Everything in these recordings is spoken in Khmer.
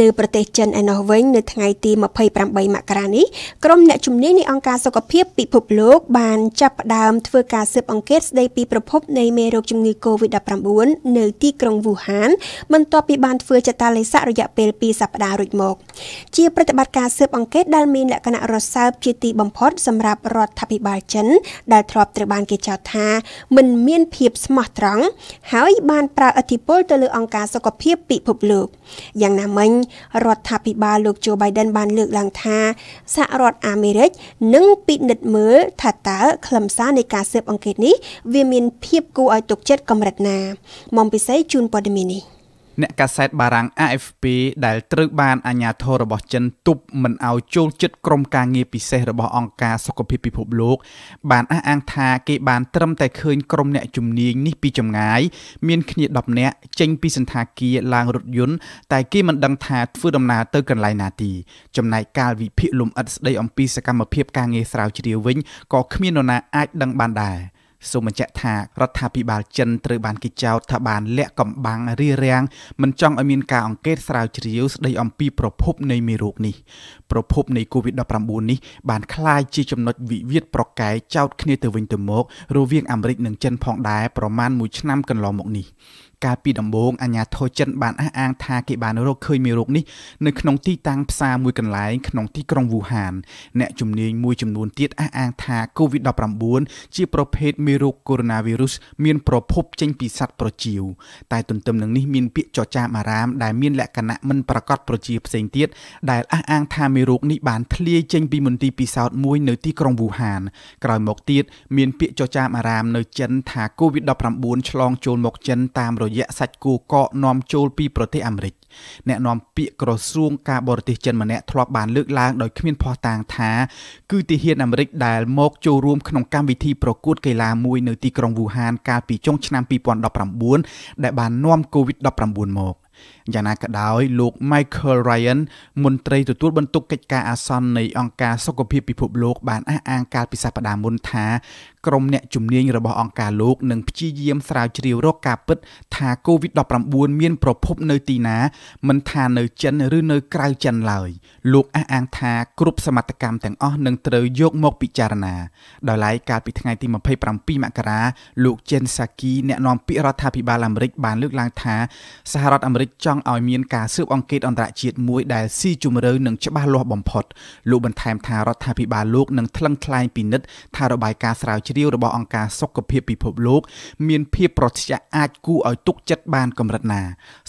នៅប្រទេសចិនឯណោះវិញនៅថ្ងៃទី28មករានេះក្រុមអ្នកជំនាញនៃអង្គការសុខភាពពិភពលោកបានចាប់ផ្ដើមធ្វើការស៊ើបអង្កេតស្ដីពីប្រភពនៃមេរោគជំងឺ Covid-19 នៅទីក្រុងវូហានបន្ទាប់ពីបានធ្វើចតាឡេសៈរយៈពេល2សប្ដាហ៍រួចមក ជាប្រតិបត្តិការស៊ើបអង្កេតដែលមានលក្ខណៈរសើបជាទីបំផុតសម្រាប់រដ្ឋាភិបាលចិនដែលធ្លាប់ត្រូវបានគេចោទថាមិនមានភាពស្មោះត្រង់ហើយបានប្រើឥទ្ធិពលទៅលើអង្គការសុខភាពពិភពលោកយ៉ាងណាមិញរដ្ឋាភិបាលលោកជូបៃដិនបានលើកឡើងថាសហរដ្ឋអាមេរិកនឹងពិនិត្យមើលថាតើខ្លឹមសារនៃការស៊ើបអង្កេតនេះវាមានភាពគួរឲ្យទុកចិត្តកម្រិតណាមុំពិសីជូនព័ត៌មាននេះ។អ្នកកាសែតបារាំង AFP ដែលត្រូវបានអាជ្ញាធររបស់ចិនទប់មិនឲ្យចូលជិតក្រុមការងារពិសេសរបស់អង្គការសុខភាពពិភពលោក បានអះអាងថាគេបានត្រឹមតែឃើញក្រុមអ្នកជំនាញនេះពីចម្ងាយមានគ្នា10នាក់ចេញពីសន្តាគារឡើងរថយន្តតែគេមិនដឹងថាធ្វើដំណើរទៅកន្លែងណាទីចំណែកកាលវិភាគលំអិតស្ដីអំពីសកម្មភាពការងារស្រាវជ្រាវវិញក៏គ្មាននរណាអាចដឹងបានដែរ។សូមបញ្ជាក់ថារដ្ឋាភិបាលចិនត្រូវបានគេចោទថាបានលាក់កំបាំងរារាំងមិនចង់ឲ្យមានការអង្កេតស្រាវជ្រាវស្ដីអំពីប្រភពនៃមេរោគនេះប្រភពនៃ COVID-19 នេះបានคล้ายជាចំណុចវិវាទប្រកែកចោទគ្នាទៅវិញទៅមក រវាងអាមេរិកនិងចិនផងដែរប្រមាណ1ឆ្នាំកន្លងមកនេះកាលពីដំបូងអាញាធរចិនបានអះអាងថាគេបានរកឃើញមេរោគនេះនៅក្នុងទីតាំងផ្សារមួយកន្លែងក្នុងទីក្រុងវូហានអ្នកជំនាញមួយចំនួនទៀតអះអាងថា COVID-19 ជាប្រភេទមេរោគកូវីដ -19 មានប្រភពចេញពីសត្វប្រចៀវតែទន្ទឹមនឹងនេះមានពាក្យចចាមអារាម ដែលមានលក្ខណៈមិនប្រកបប្រជាផ្សេងទៀតដែលអះអាងថាមេរោគនេះបានធ្លាយចេញពីមន្ទីរពិសោធន៍មួយនៅទីក្រុងវូហានក្រោយមកទៀតមានពាក្យចចាមអារាមនៅចិនថា COVID-19 ឆ្លងចូលមកចិនតាមរយៈសាច់គូកកនាំចូលពីប្រទេសអាមេរិកអ្នកនាំពាក្យក្រសួងការបរទេសចិនម្នាក់ធ្លាប់បានលើកឡើងដោយគ្មានភ័ស្តុតាងថាគឺទាហានអាមេរិកដែលមកចូលរួមក្នុងកម្មវិធីប្រកួតកីឡាមួយ នៅទីក្រុងវូហាន កាលពីចុងឆ្នាំ2019ដែលបាននាំកូវីដ -19 មកយ៉ាងណាក៏ដោយលោក Michael Ryan មន្ត្រីទទួលបន្ទុកកិច្ចការអាសន្ននៃអង្គការសុខភាពពិភពលោកបានអះអាងកាលពីសប្តាហ៍មុនថាក្រុមអ្នកជំនាញរបស់អង្គការលោកនឹងព្យាយាមស្រាវជ្រាវរកការពិតថា COVID-19 មានប្រភពនៅទីណា មិនថានៅចិន ឬនៅក្រៅចិនឡើយលោកអះអាងថាគ្រប់សមត្ថកម្មទាំងអស់នឹងត្រូវយកមកពិចារណាដោយឡែកកាលពីថ្ងៃទី27មករាលោក Jen Psaki អ្នកនាំពាក្យរដ្ឋាភិបាលអាមេរិកបានលើកឡើងថាសហរដ្ឋអាមេរិកចង់ង់ឲ្យមានការស៊ើបអង្កេតអន្តរជាតិមួយដែលស៊ីជម្រៅនិងច្បាស់លាស់បំផុតលោកបន្ថែមថារដ្ឋាភិបាលលោកនឹងថ្លឹងថ្លែងពិនិត្យថារបាយការណ៍ស្រាវជ្រាវរបស់អង្គការសុខភាពពិភពលោកមានភាពប្រតិជាអាចគួរឲ្យទុកចិត្តបានកម្រិតណា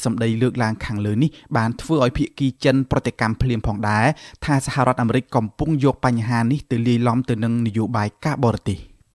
សម្ដីលើកឡើងខាងលើនេះបានធ្វើឲ្យភាគីចិន ប្រតិកម្មភ្លាមផងដែរថាសហរដ្ឋអាមេរិកកំពុងយកបញ្ហានេះទៅលាយឡំទៅនឹងនយោបាយការបរទេស។